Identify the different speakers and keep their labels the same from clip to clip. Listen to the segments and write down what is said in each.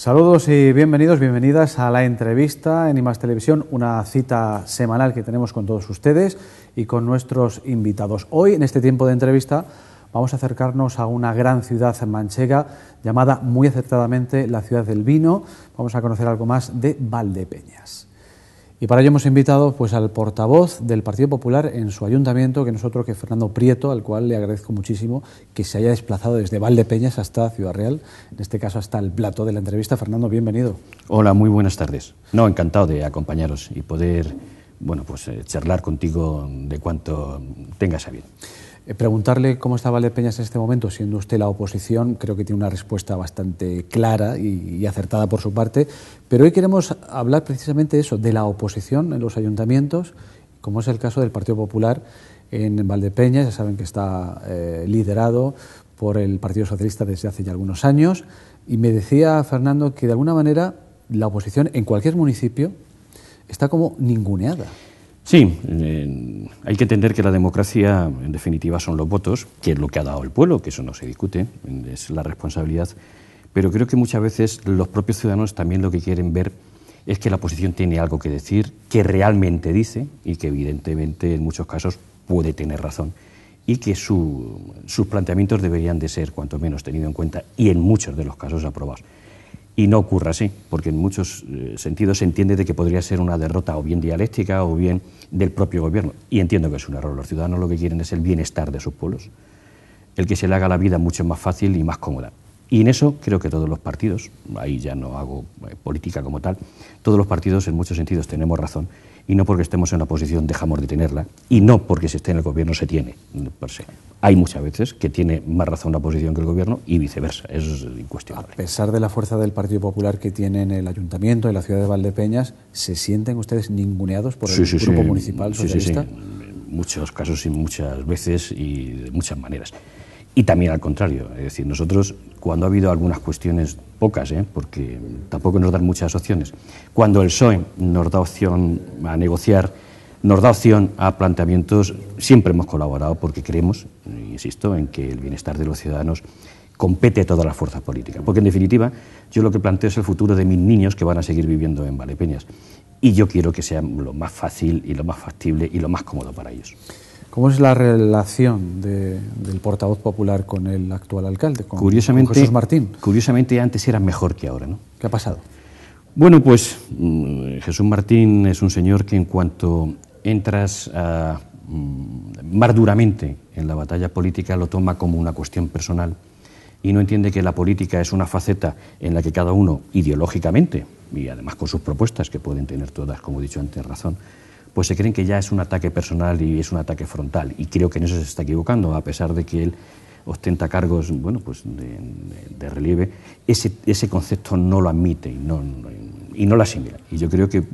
Speaker 1: Saludos y bienvenidos, bienvenidas a la entrevista en IMAS Televisión, una cita semanal que tenemos con todos ustedes y con nuestros invitados. Hoy, en este tiempo de entrevista, vamos a acercarnos a una gran ciudad manchega llamada muy acertadamente la ciudad del vino. Vamos a conocer algo más de Valdepeñas. Y para ello hemos invitado pues, al portavoz del Partido Popular en su ayuntamiento, que nosotros, que Fernando Prieto, al cual le agradezco muchísimo que se haya desplazado desde Valdepeñas hasta Ciudad Real, en este caso hasta el plato de la entrevista. Fernando, bienvenido.
Speaker 2: Hola, muy buenas tardes. No, encantado de acompañaros y poder bueno, pues, eh, charlar contigo de cuanto tengas a bien.
Speaker 1: Eh, preguntarle cómo está Valdepeñas en este momento, siendo usted la oposición, creo que tiene una respuesta bastante clara y, acertada por su parte, pero hoy queremos hablar precisamente de eso, de la oposición en los ayuntamientos, como es el caso del Partido Popular en Valdepeñas, ya saben que está eh, liderado por el Partido Socialista desde hace ya algunos años, y me decía Fernando que de alguna manera la oposición en cualquier municipio está como ninguneada.
Speaker 2: Sí, hay que entender que la democracia, en definitiva, son los votos, que es lo que ha dado el pueblo, que eso no se discute, es la responsabilidad. Pero creo que muchas veces los propios ciudadanos también lo que quieren ver es que la oposición tiene algo que decir, que realmente dice y que evidentemente en muchos casos puede tener razón y que sus planteamientos deberían de ser cuanto menos tenido en cuenta y en muchos de los casos aprobados y no ocurra así, porque en muchos eh, sentidos se entiende de que podría ser una derrota o bien dialéctica o bien del propio gobierno. Y entiendo que es un error. Los ciudadanos lo que quieren es el bienestar de sus pueblos, el que se le haga la vida mucho más fácil y más cómoda. Y en eso creo que todos los partidos, ahí ya no hago eh, política como tal, todos los partidos en muchos sentidos tenemos razón y no porque estemos en la oposición dejamos de tenerla y no porque si esté en el gobierno se tiene per Hay muchas veces que tiene más razón la posición que el gobierno y
Speaker 1: viceversa, eso es incuestionable. A pesar de la fuerza del Partido Popular que tiene en el ayuntamiento de la ciudad de Valdepeñas, ¿se sienten ustedes ninguneados por el sí, grupo sí. municipal En muchos
Speaker 2: casos y muchas veces y de muchas maneras. Y también al contrario, es decir, nosotros cuando ha habido algunas cuestiones, pocas, ¿eh? porque tampoco nos dan muchas opciones, cuando el PSOE nos da opción a negociar, nos da opción a planteamientos, siempre hemos colaborado porque creemos, insisto, en que el bienestar de los ciudadanos compete a todas las fuerzas políticas. Porque en definitiva, yo lo que planteo es el futuro de mis niños que van a seguir viviendo en Valepeñas. Y yo quiero que sea lo más fácil y lo más factible y lo más cómodo para ellos.
Speaker 1: ¿Cómo es la relación del portavoz popular con el actual alcalde, con, Jesús Martín? Curiosamente antes era mejor que ahora, ¿no? ¿Qué ha pasado?
Speaker 2: Bueno, pues mm, Jesús Martín es un señor que en cuanto entras más mm, duramente en la batalla política lo toma como una cuestión personal y no entiende que la política es una faceta en la que cada uno ideológicamente y además con sus propuestas que pueden tener todas, como he dicho antes, razón, pues se creen que ya es un ataque personal y es un ataque frontal. Y creo que en eso se está equivocando, a pesar de que él ostenta cargos bueno, pues de, de relieve, ese, ese, concepto no lo admite y no, y no lo asimila. Y yo creo que eh,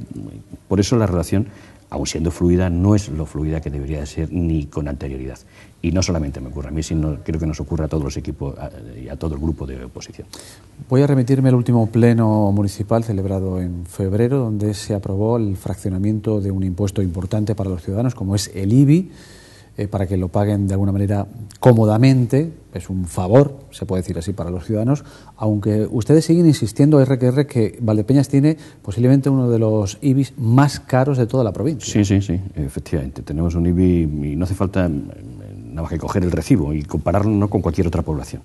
Speaker 2: por eso la relación aun siendo fluida, no es lo fluida que debería de ser ni con anterioridad. Y no solamente me ocurre a mí, sino creo que nos ocurre a todos los equipos y a, a todo el grupo de oposición.
Speaker 1: Voy a remitirme al último pleno municipal celebrado en febrero, donde se aprobó el fraccionamiento de un impuesto importante para los ciudadanos, como es el IBI. Eh, para que lo paguen de alguna manera cómodamente, es un favor, se puede decir así, para los ciudadanos, aunque ustedes siguen insistiendo, RQR, que Valdepeñas tiene posiblemente uno de los IBIs más caros de toda la provincia.
Speaker 2: Sí, sí, sí, efectivamente. Tenemos un IBI y no hace falta nada más que coger el recibo y compararlo ¿no? con cualquier otra población.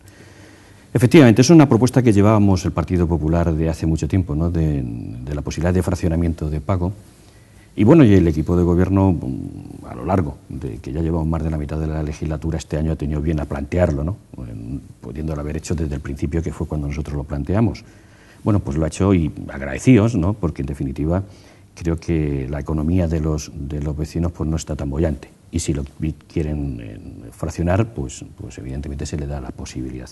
Speaker 2: Efectivamente, es una propuesta que llevábamos el Partido Popular de hace mucho tiempo, ¿no? de la posibilidad de fraccionamiento de pago y bueno, y el equipo de gobierno mm, a lo largo, de que ya llevamos más de la mitad de la legislatura, este año ha tenido bien a plantearlo, ¿no? pudiéndolo haber hecho desde el principio, que fue cuando nosotros lo planteamos. Bueno, pues lo ha hecho y agradecidos, ¿no? porque en definitiva creo que la economía de los, de los vecinos pues, no está tan bollante. Y si lo quieren fraccionar, pues, pues evidentemente se le da la posibilidad.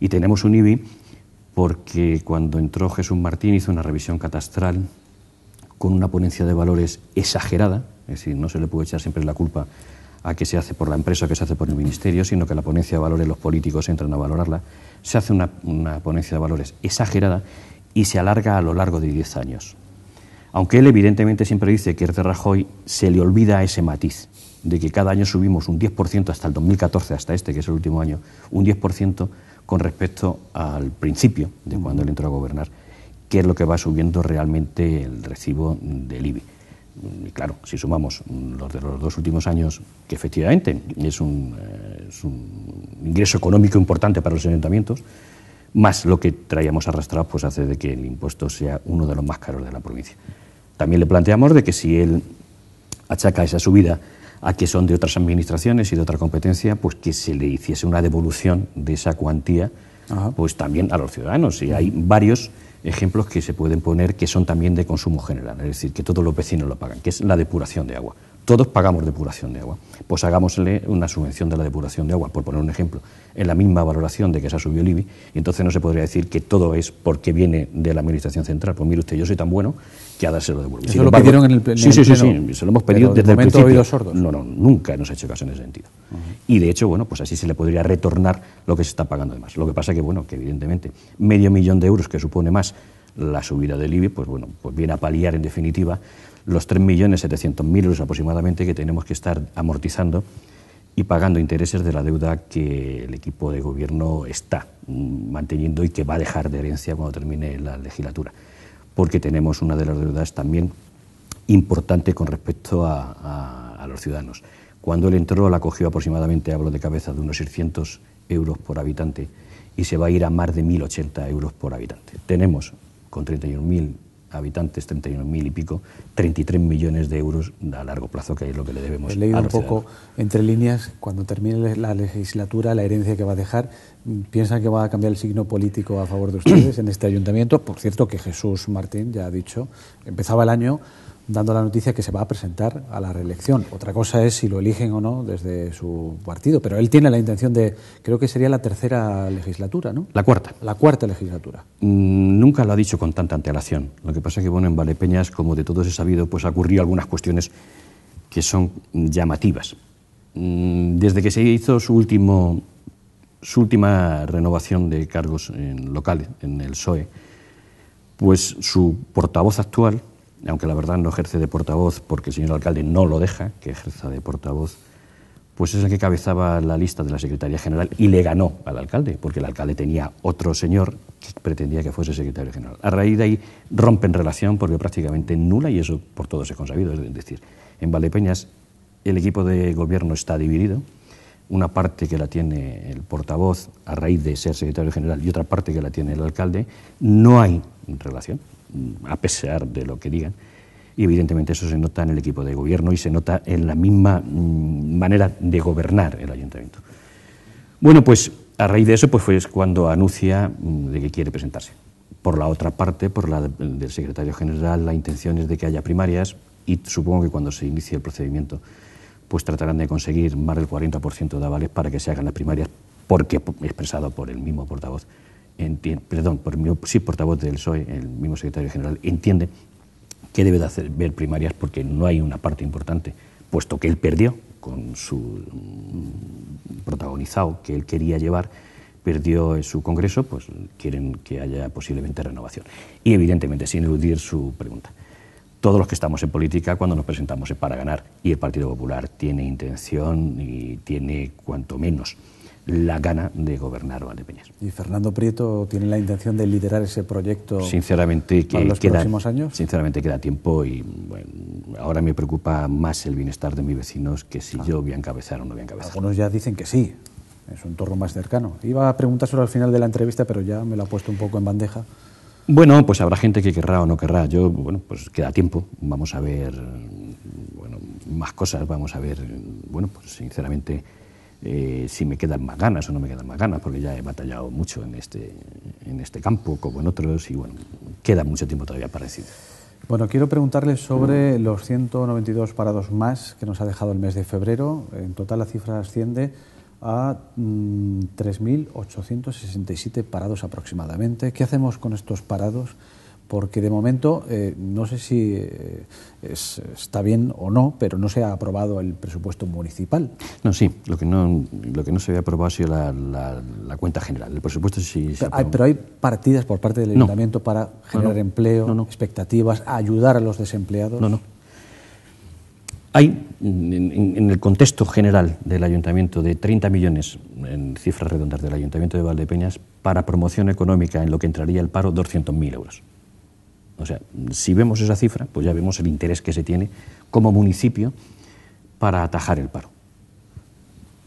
Speaker 2: Y tenemos un IBI porque cuando entró Jesús Martín hizo una revisión catastral con una ponencia de valores exagerada, es decir, no se le puede echar siempre la culpa a que se hace por la empresa o que se hace por el ministerio, sino que la ponencia de valores los políticos entran a valorarla, se hace una, ponencia de valores exagerada y se alarga a lo largo de 10 años. Aunque él evidentemente siempre dice que Erte Rajoy se le olvida ese matiz de que cada año subimos un 10% hasta el 2014, hasta este que es el último año, un 10% con respecto al principio de cuando él entró a gobernar qué es lo que va subiendo realmente el recibo del IBI. claro, si sumamos los de los dos últimos años, que efectivamente eh, es un, ingreso económico importante para los ayuntamientos, más lo que traíamos arrastrado, pues hace de que el impuesto sea uno de los más caros de la provincia. También le planteamos de que si él achaca esa subida a que son de otras administraciones y de otra competencia, pues que se le hiciese una devolución de esa cuantía, pues también a los ciudadanos. Y hay varios ejemplos que se pueden poner que son también de consumo general, es decir, que todos los vecinos lo pagan, que es la depuración de agua. Todos pagamos depuración de agua. Pues hagámosle una subvención de la depuración de agua, por poner un ejemplo, en la misma valoración de que se ha subido el IBI, y entonces no se podría decir que todo es porque viene de la Administración Central. Pues mire usted, yo soy tan bueno que a dárselo de vuelta. ¿Se lo pidieron en el, sí, sí, Sí, sí, se lo hemos pedido desde el principio. No, no, nunca nos ha hecho caso en ese sentido. Y de hecho, bueno, pues así se le podría retornar lo que se está pagando además. Lo que pasa que, bueno, que evidentemente medio millón de euros que supone más la subida del IBI, pues bueno, pues viene a paliar en definitiva los 3.700.000 euros aproximadamente que tenemos que estar amortizando y pagando intereses de la deuda que el equipo de gobierno está mm, manteniendo y que va a dejar de herencia cuando termine la legislatura, porque tenemos una de las deudas también importante con respecto a, los ciudadanos. Cuando él entró la cogió aproximadamente, hablo de cabeza, de unos 600 euros por habitante y se va a ir a más de 1.080 euros por habitante. Tenemos con 31.000 habitantes, 31.000 y pico, 33 millones de euros a largo plazo, que es lo que le debemos. He leído un poco
Speaker 1: entre líneas, cuando termine la legislatura, la herencia que va a dejar, ¿piensan que va a cambiar el signo político a favor de ustedes en este ayuntamiento? Por cierto, que Jesús Martín ya ha dicho, empezaba el año dando la noticia que se va a presentar a la reelección. Otra cosa es si lo eligen o no desde su partido, pero él tiene la intención de, creo que sería la tercera legislatura, ¿no? La cuarta. La cuarta legislatura.
Speaker 2: Mm, nunca lo ha dicho con tanta antelación. Lo que pasa es que, bueno, en Valepeñas, como de todos he sabido, pues ha ocurrido algunas cuestiones que son llamativas. Mm, desde que se hizo su último su última renovación de cargos locales en el PSOE, pues su portavoz actual, aunque la verdad no ejerce de portavoz porque el señor alcalde no lo deja que ejerza de portavoz, pues es el que cabezaba la lista de la Secretaría General y le ganó al alcalde, porque el alcalde tenía otro señor que pretendía que fuese secretario general. A raíz de ahí rompen relación porque prácticamente nula y eso por todos es consabido. Es decir, en Valdepeñas el equipo de gobierno está dividido, una parte que la tiene el portavoz a raíz de ser secretario general y otra parte que la tiene el alcalde, no hay relación, a pesar de lo que digan. Y evidentemente eso se nota en el equipo de gobierno y se nota en la misma mm, manera de gobernar el ayuntamiento. Bueno, pues a raíz de eso pues fue cuando anuncia mm, de que quiere presentarse. Por la otra parte, por la del secretario general, la intención es de que haya primarias y supongo que cuando se inicie el procedimiento pues tratarán de conseguir más del 40% de avales para que se hagan las primarias, porque expresado por el mismo portavoz, perdón, sí, portavoz del PSOE, el mismo secretario general, entiende que debe de hacer ver primarias porque no hay una parte importante, puesto que él perdió con su mm, protagonizado que él quería llevar, perdió en su congreso, pues quieren que haya posiblemente renovación. Y evidentemente, sin eludir su pregunta, todos los que estamos en política, cuando nos presentamos es para ganar, y el Partido Popular tiene intención y tiene cuanto menos la gana de gobernar Valdepeñas. ¿Y Fernando Prieto tiene la intención de liderar ese proyecto sinceramente, los queda, próximos años? Sinceramente queda tiempo y ahora me preocupa más el bienestar de mis vecinos que si ah. yo voy a
Speaker 1: encabezar o no voy a encabezar. Algunos ya dicen que sí, es un torno más cercano. Iba a preguntar preguntárselo al final de la entrevista, pero ya me lo ha puesto un poco en bandeja.
Speaker 2: Bueno, pues habrá gente que querrá o no querrá. Yo, bueno, pues queda tiempo. Vamos a ver, bueno, más cosas. Vamos a ver, bueno, pues sinceramente eh, si me quedan más ganas o no me quedan más ganas, porque ya he batallado mucho en este, en este campo, como en otros, y bueno, queda mucho tiempo todavía para decir.
Speaker 1: Bueno, quiero preguntarle sobre los 192 parados más que nos ha dejado el mes de febrero. En total la cifra asciende a 3.867 mm, parados aproximadamente. ¿Qué hacemos con estos parados? porque de momento eh, no sé si eh, está bien o no, pero no se ha aprobado el presupuesto municipal.
Speaker 2: No, sí, lo que no, se había aprobado ha sido la, cuenta general. El presupuesto sí se pero, hay, pero
Speaker 1: hay partidas por parte del ayuntamiento para generar empleo, expectativas, ayudar a los desempleados. No, no.
Speaker 2: Hay, en, en, el contexto general del ayuntamiento, de 30 millones, en cifras redondas, del ayuntamiento de Valdepeñas, para promoción económica, en lo que entraría el paro, 200.000 euros. O sea, si vemos esa cifra, pues ya vemos el interés que se tiene como municipio para atajar el paro.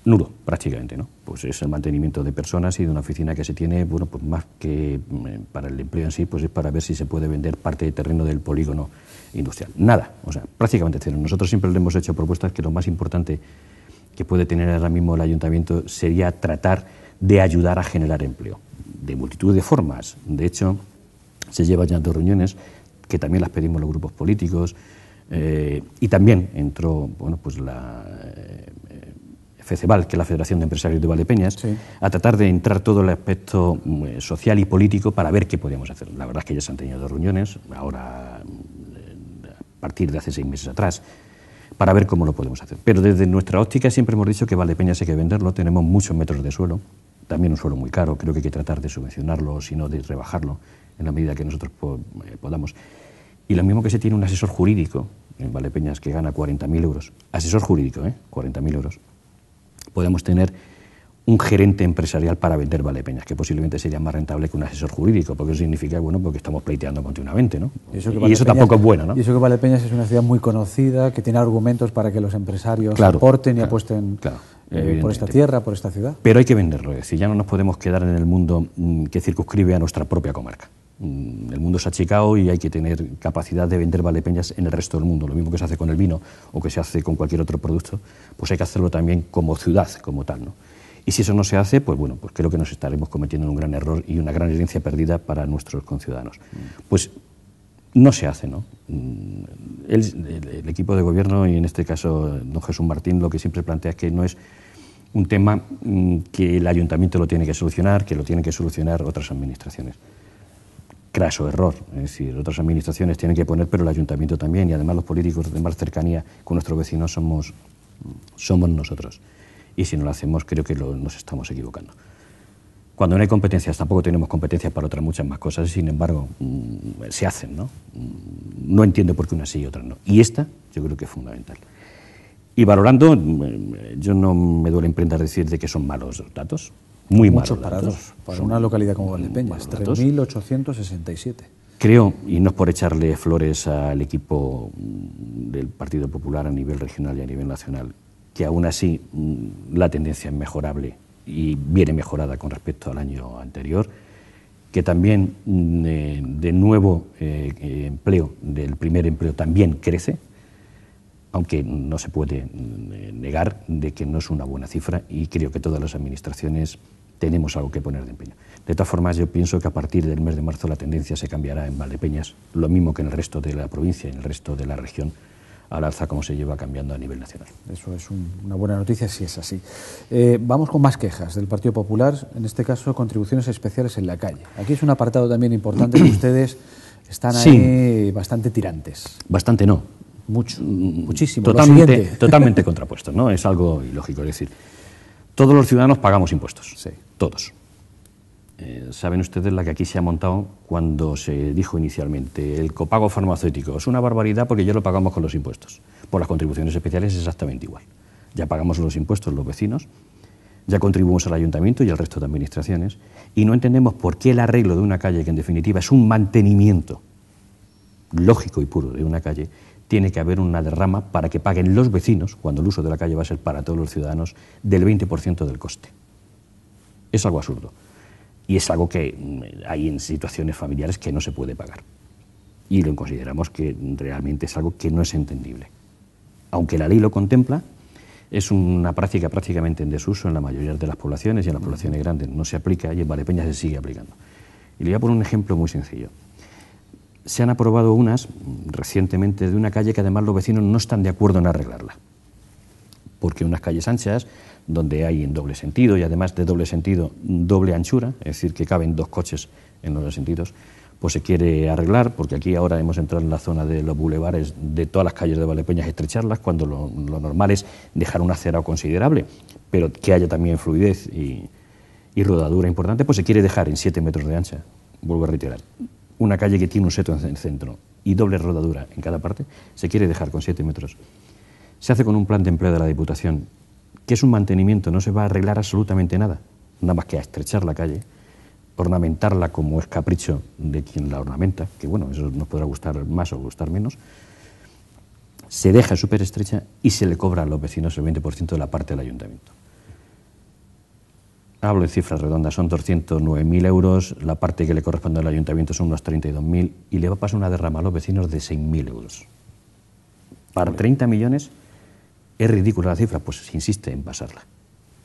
Speaker 2: Nulo, prácticamente, ¿no? Pues es el mantenimiento de personas y de una oficina que se tiene, bueno, pues más que mm, para el empleo en sí, pues es para ver si se puede vender parte de terreno del polígono industrial. Nada, o sea, prácticamente cero. Nosotros siempre le hemos hecho propuestas que lo más importante que puede tener ahora mismo el ayuntamiento sería tratar de ayudar a generar empleo, de multitud de formas. De hecho, se llevan ya dos reuniones, que también las pedimos los grupos políticos, eh, y también entró bueno, pues la eh, que es la Federación de Empresarios de Valdepeñas, a tratar de entrar todo el aspecto eh, social y político para ver qué podíamos hacer. La verdad es que ya se han tenido dos reuniones, ahora eh, a partir de hace seis meses atrás, para ver cómo lo podemos hacer. Pero desde nuestra óptica siempre hemos dicho que Valdepeñas hay que venderlo, tenemos muchos metros de suelo, también un suelo muy caro, creo que hay que tratar de subvencionarlo, si no de rebajarlo en la medida que nosotros eh, podamos. Y lo mismo que se tiene un asesor jurídico, en Valepeñas, que gana 40.000 euros, asesor jurídico, ¿eh? 40.000 euros, podemos tener un gerente empresarial para vender Valepeñas, que posiblemente sería más rentable que un asesor jurídico, porque eso significa, bueno, porque estamos pleiteando continuamente, ¿no? Y eso, tampoco es bueno, ¿no? Y
Speaker 1: eso que Valepeñas es una ciudad muy conocida, que tiene argumentos para que los empresarios aporten y apuesten eh, por esta tierra, por esta ciudad. Pero hay que venderlo, es
Speaker 2: decir, ya no nos podemos quedar en el mundo mm, que circunscribe a nuestra propia comarca. Mm, el mundo se ha achicado y hay que tener capacidad de vender valepeñas en el resto del mundo. Lo mismo que se hace con el vino o que se hace con cualquier otro producto, pues hay que hacerlo también como ciudad, como tal. ¿no? Y si eso no se hace, pues bueno, pues creo que nos estaremos cometiendo un gran error y una gran herencia perdida para nuestros conciudadanos. Mm. Pues no se hace, ¿no? Mm, el, el equipo de gobierno, y en este caso don Jesús Martín, lo que siempre plantea es que no es un tema que el ayuntamiento lo tiene que solucionar, que lo tienen que solucionar otras administraciones craso error. Es decir, otras administraciones tienen que poner, pero el ayuntamiento también, y además los políticos de más cercanía con nuestros vecinos somos, somos nosotros. Y si no lo hacemos, creo que nos estamos equivocando. Cuando no hay competencias, tampoco tenemos competencias para otras muchas más cosas, sin embargo, mm, se hacen, ¿no? Mm, no entiendo por qué unas sí y otras no. Y esta, yo creo que es fundamental. Y valorando, mm, eh, yo no me duele imprenta decir de que son malos los datos, muy Muchos parados
Speaker 1: para una localidad como Valdepeñas, 3.867.
Speaker 2: Creo, y no es por echarle flores al equipo del Partido Popular a nivel regional y a nivel nacional, que aún así mm, la tendencia es mejorable y viene mejorada con respecto al año anterior, que también mm, eh, de nuevo eh, eh, empleo, del primer empleo también crece, aunque no se puede mm, negar de que no es una buena cifra y creo que todas las administraciones tenemos algo que poner de empeño. De todas formas, yo pienso que a partir del mes de marzo la tendencia se cambiará en Valdepeñas, lo mismo que en el resto de la provincia,
Speaker 1: y en el resto de la región, al alza como se lleva cambiando a nivel nacional. Eso es una buena noticia si es así. Eh, vamos con más quejas del Partido Popular, en este caso contribuciones especiales en la calle. Aquí es un apartado también importante que ustedes están ahí bastante tirantes. Bastante no. Mucho, mm, muchísimo. Totalmente, totalmente
Speaker 2: ¿no? Es algo ilógico. decir, todos los ciudadanos pagamos impuestos. Sí. Todos. Eh, Saben ustedes la que aquí se ha montado cuando se dijo inicialmente el copago farmacéutico. Es una barbaridad porque ya lo pagamos con los impuestos. Por las contribuciones especiales es exactamente igual. Ya pagamos los impuestos los vecinos, ya contribuimos al ayuntamiento y al resto de administraciones, y no entendemos por qué el arreglo de una calle, que en definitiva es un mantenimiento lógico y puro de una calle, tiene que haber una derrama para que paguen los vecinos, cuando el uso de la calle va a ser para todos los ciudadanos, del 20% del coste. Es algo absurdo. Y es algo que mm, hay en situaciones familiares que no se puede pagar. Y lo consideramos que realmente es algo que no es entendible. Aunque la ley lo contempla, es una práctica prácticamente en desuso en la mayoría de las poblaciones y en las poblaciones grandes no se aplica y en Valepeña se sigue aplicando. Y le voy a poner un ejemplo muy sencillo se han aprobado unas recientemente de una calle que además los vecinos no están de acuerdo en arreglarla. Porque unas calles anchas, donde hay en doble sentido y además de doble sentido, doble anchura, es decir, que caben dos coches en los dos sentidos, pues se quiere arreglar, porque aquí ahora hemos entrado en la zona de los bulevares de todas las calles de Vallepeñas estrecharlas, cuando lo, normal es dejar un acerado considerable, pero que haya también fluidez y, y rodadura importante, pues se quiere dejar en 7 metros de ancha. Vuelvo a reiterar, una calle que tiene un seto en el centro y doble rodadura en cada parte, se quiere dejar con 7 metros. Se hace con un plan de empleo de la Diputación, que es un mantenimiento, no se va a arreglar absolutamente nada, nada más que a estrechar la calle, ornamentarla como es capricho de quien la ornamenta, que bueno, eso nos podrá gustar más o gustar menos, se deja súper estrecha y se le cobra a los vecinos el 20% de la parte del ayuntamiento hablo de cifras redondas, son 209.000 euros, la parte que le corresponde al ayuntamiento son unos 32.000 y le va a pasar una derrama a los vecinos de 6.000 euros. Para 30 millones es ridícula la cifra, pues se insiste en pasarla.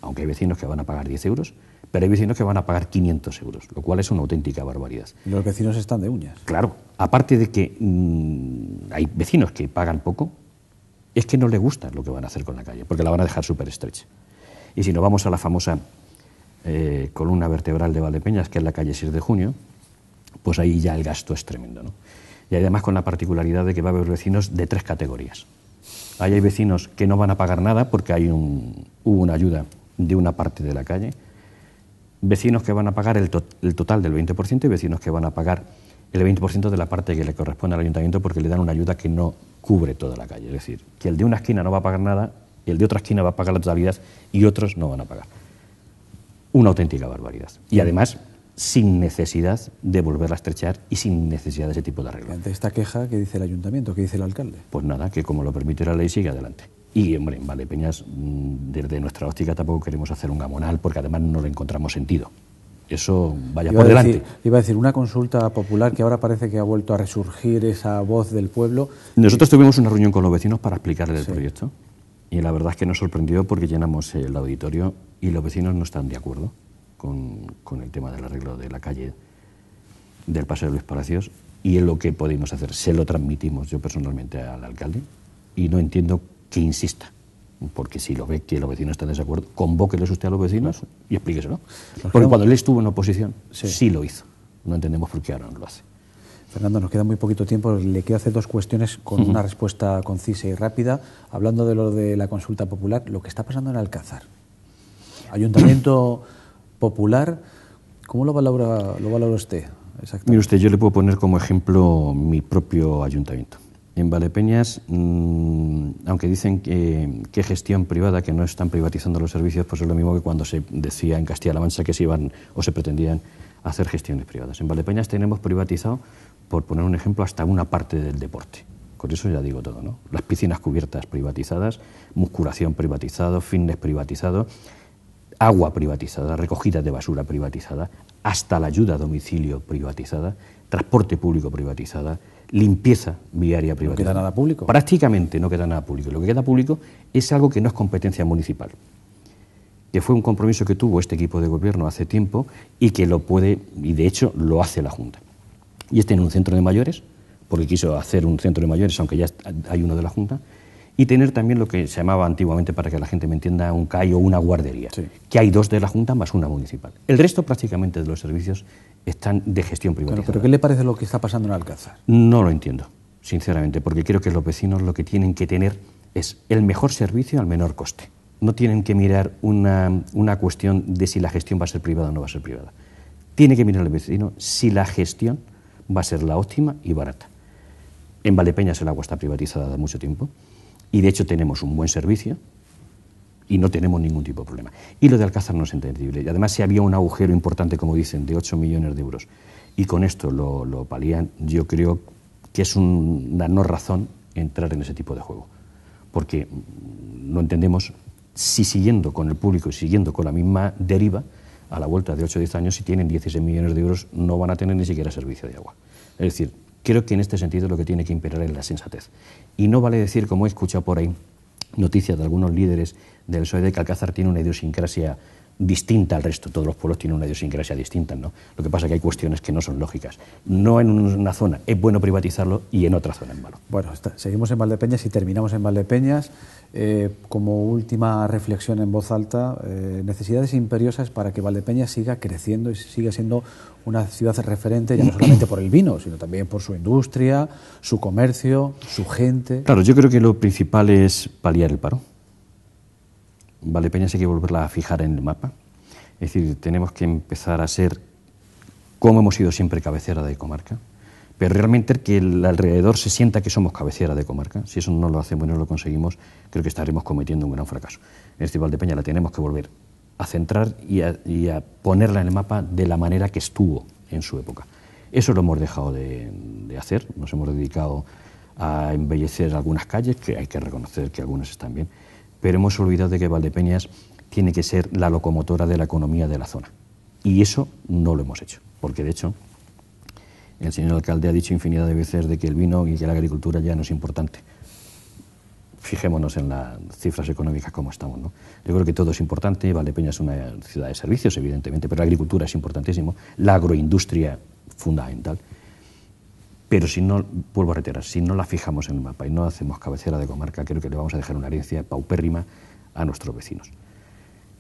Speaker 2: Aunque hay vecinos que van a pagar 10 euros, pero hay vecinos que van a pagar 500 euros, lo cual es una auténtica barbaridad.
Speaker 1: Los vecinos están de uñas.
Speaker 2: Claro, aparte de que mm, hay vecinos que pagan poco, es que no les gusta lo que van a hacer con la calle, porque la van a dejar súper estrecha. Y si nos vamos a la famosa eh, columna vertebral de Valdepeñas, que es la calle 6 de junio, pues ahí ya el gasto es tremendo. Y además con la particularidad de que va a haber vecinos de tres categorías. Ahí hay vecinos que no van a pagar nada porque hay una ayuda de una parte de la calle, vecinos que van a pagar el, el total del 20% y vecinos que van a pagar el 20% de la parte que le corresponde al ayuntamiento porque le dan una ayuda que no cubre toda la calle. Es decir, que el de una esquina no va a pagar nada, el de otra esquina va a pagar la totalidad y otros no van a pagar una auténtica barbaridad. Y además, sin necesidad de volverla a estrechar y sin necesidad de ese tipo de arreglo. Ante esta queja, que dice el ayuntamiento? que dice el alcalde? Pues nada, que como lo permite la ley, sigue adelante. Y, hombre, vale, Peñas, mm, desde nuestra óptica, tampoco queremos hacer un gamonal porque además no le encontramos sentido. Eso vaya por delante.
Speaker 1: iba a decir, una consulta popular que ahora parece que ha vuelto a resurgir esa voz del pueblo.
Speaker 2: Nosotros tuvimos una reunión con los vecinos para explicarles el proyecto. Y la verdad es que nos sorprendió porque llenamos el auditorio y los vecinos no están de acuerdo con, con el tema del arreglo de la calle del Paseo de Luis Palacios y es lo que podemos hacer. Se lo transmitimos yo personalmente al alcalde y no entiendo que insista. Porque si lo ve que los vecinos están de desacuerdo, convóqueles usted a los vecinos y explíqueselo. Porque cuando él estuvo en oposición, sí. lo
Speaker 1: hizo. No entendemos por qué ahora no lo hace. Fernando, nos queda muy poquito tiempo. Le quiero hacer dos cuestiones con una respuesta concisa y rápida. Hablando de lo de la consulta popular, lo que está pasando en Alcázar. Ayuntamiento popular, ¿cómo lo valora, lo usted? Mire usted,
Speaker 2: yo le puedo poner como ejemplo mi propio ayuntamiento. En Valepeñas, mm, aunque dicen que, gestión privada, que no están privatizando los servicios, pues es lo mismo que cuando se decía en Castilla-La Mancha que se iban o se pretendían hacer gestiones privadas. En Valepeñas tenemos privatizado, por poner un ejemplo, hasta una parte del deporte. Con eso ya digo todo, ¿no? Las piscinas cubiertas privatizadas, musculación privatizado, fitness privatizado agua privatizada, recogida de basura privatizada, hasta la ayuda a domicilio privatizada, transporte público privatizada, limpieza viaria privatizada. No queda nada público. Prácticamente no queda nada público. Lo que queda público es algo que no es competencia municipal, que fue un compromiso que tuvo este equipo de gobierno hace tiempo y que lo puede, y de hecho lo hace la Junta. Y este en un centro de mayores, porque quiso hacer un centro de mayores, aunque ya hay uno de la Junta, y tener también lo que se llamaba antiguamente, para que la gente me entienda, un CAI o una guardería, que hay dos de la Junta más una municipal. El resto prácticamente de los servicios están de gestión privada. pero ¿qué le
Speaker 1: parece lo que está pasando en Alcázar?
Speaker 2: No lo entiendo, sinceramente, porque creo que los vecinos lo que tienen que tener es el mejor servicio al menor coste. No tienen que mirar una, cuestión de si la gestión va a ser privada o no va a ser privada. Tiene que mirar el vecino si la gestión va a ser la óptima y barata. En Valdepeñas el agua está privatizada hace mucho tiempo y de hecho tenemos un buen servicio y no tenemos ningún tipo de problema. Y lo de Alcázar no es entendible. Y además, si había un agujero importante, como dicen, de 8 millones de euros, y con esto lo, palían, yo creo que es un, una no razón entrar en ese tipo de juego. Porque no entendemos si siguiendo con el público y siguiendo con la misma deriva, a la vuelta de 8 o 10 años, si tienen 16 millones de euros, no van a tener ni siquiera servicio de agua. Es decir, Creo que en este sentido lo que tiene que imperar es la sensatez. Y no vale decir, como he escuchado por ahí, noticias de algunos líderes del PSOE que Alcázar tiene una idiosincrasia distinta al resto. Todos los pueblos tienen una idiosincrasia distinta, ¿no? Lo que pasa es que hay
Speaker 1: cuestiones que no son lógicas. No en una zona es bueno privatizarlo y en otra zona es malo. Bueno, seguimos en Valdepeñas y terminamos en Valdepeñas. Eh, como última reflexión en voz alta, eh, necesidades imperiosas para que Valdepeñas siga creciendo y siga siendo una ciudad referente ya no solamente por el vino, sino también por su industria, su comercio, su gente.
Speaker 2: Claro, yo creo que lo principal es paliar el paro Valdepeñas hay que volverla a fijar en el mapa. Es decir, tenemos que empezar a ser, como hemos sido siempre, cabecera de comarca, pero realmente que el alrededor se sienta que somos cabecera de comarca. Si eso no lo hacemos y no lo conseguimos, creo que estaremos cometiendo un gran fracaso. Es decir, Valdepeña la tenemos que volver a centrar y a, ponerla en el mapa de la manera que estuvo en su época. Eso lo hemos dejado de, de hacer, nos hemos dedicado a embellecer algunas calles, que hay que reconocer que algunas están bien, pero hemos olvidado de que Valdepeñas tiene que ser la locomotora de la economía de la zona. Y eso no lo hemos hecho, porque de hecho el señor alcalde ha dicho infinidad de veces de que el vino y que la agricultura ya no es importante. Fijémonos en las cifras económicas como estamos. Yo creo que todo es importante, Valdepeñas es una ciudad de servicios, evidentemente, pero la agricultura es importantísimo, la agroindustria fundamental. Pero si no, vuelvo a reiterar, si no la fijamos en el mapa y no hacemos cabecera de comarca, creo que le vamos a dejar una herencia paupérrima a nuestros vecinos.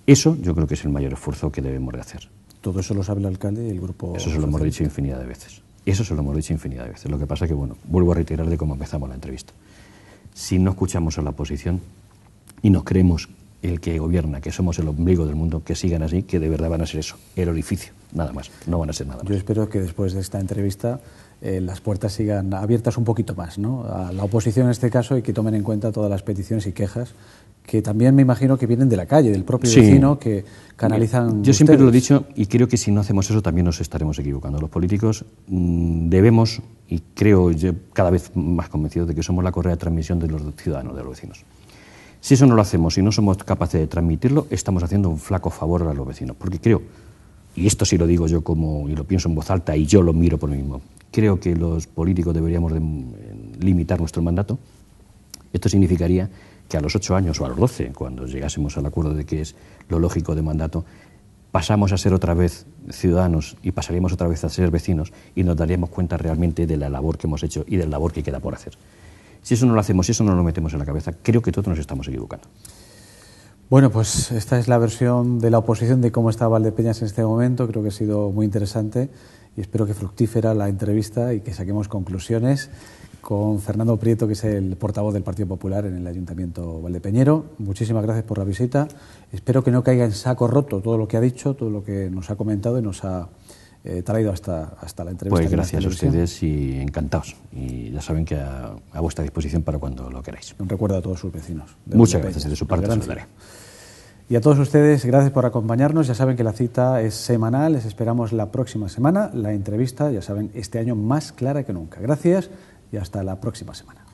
Speaker 2: Eso yo creo que es el mayor esfuerzo que debemos de hacer. Todo eso lo sabe el alcalde y el grupo. Eso se lo hemos dicho infinidad de veces. Eso se lo hemos dicho infinidad de veces. Lo que pasa es que, bueno, vuelvo a reiterar de cómo empezamos la entrevista. Si no escuchamos a la oposición y nos creemos el que gobierna, que somos el ombligo del mundo, que sigan así, que de verdad van a ser eso, el orificio, nada más, no
Speaker 1: van a ser nada más. Yo espero que después de esta entrevista eh, las puertas sigan abiertas un poquito más a la oposición en este caso y que tomen en cuenta todas las peticiones y quejas que también me imagino que vienen de la calle, del propio vecino, que canalizan. Yo siempre lo he dicho
Speaker 2: y creo que si no hacemos eso también nos estaremos equivocando. Los políticos mm, debemos, y creo yo cada vez más convencido de que somos la correa de transmisión de los ciudadanos, de los vecinos. Si eso no lo hacemos y no somos capaces de transmitirlo, estamos haciendo un flaco favor a los vecinos, porque creo, y esto sí lo digo yo como, y lo pienso en voz alta y yo lo miro por mí mismo, Creo que los políticos deberíamos mm, limitar nuestro mandato. Esto significaría que a los ocho años o a los doce, cuando llegásemos al acuerdo de que es lo lógico de mandato, pasamos a ser otra vez ciudadanos y pasaríamos otra vez a ser vecinos y nos daríamos cuenta realmente de la labor que hemos hecho y de la labor que queda por hacer. Si eso no lo hacemos, si eso no lo metemos en la cabeza, creo que todos nos estamos equivocando.
Speaker 1: Bueno, pues esta es la versión de la oposición de cómo está Valdepeñas en este momento. Creo que ha sido muy interesante y espero que fructífera la entrevista y que saquemos conclusiones con Fernando Prieto, que es el portavoz del Partido Popular en el Ayuntamiento Valdepeñero. Muchísimas gracias por la visita. Espero que no caiga en saco roto todo lo que ha dicho, todo lo que nos ha comentado y nos ha eh, traído hasta, hasta la entrevista. Pues gracias a ustedes
Speaker 2: y encantados. Y ya saben que a, vuestra disposición para cuando lo queráis. Un recuerdo a todos sus vecinos. Muchas gracias de su parte.
Speaker 1: Y a todos ustedes, gracias por acompañarnos. Ya saben que la cita es semanal. Les esperamos la próxima semana. La entrevista, ya saben, este año más clara que nunca. Gracias y hasta la próxima semana.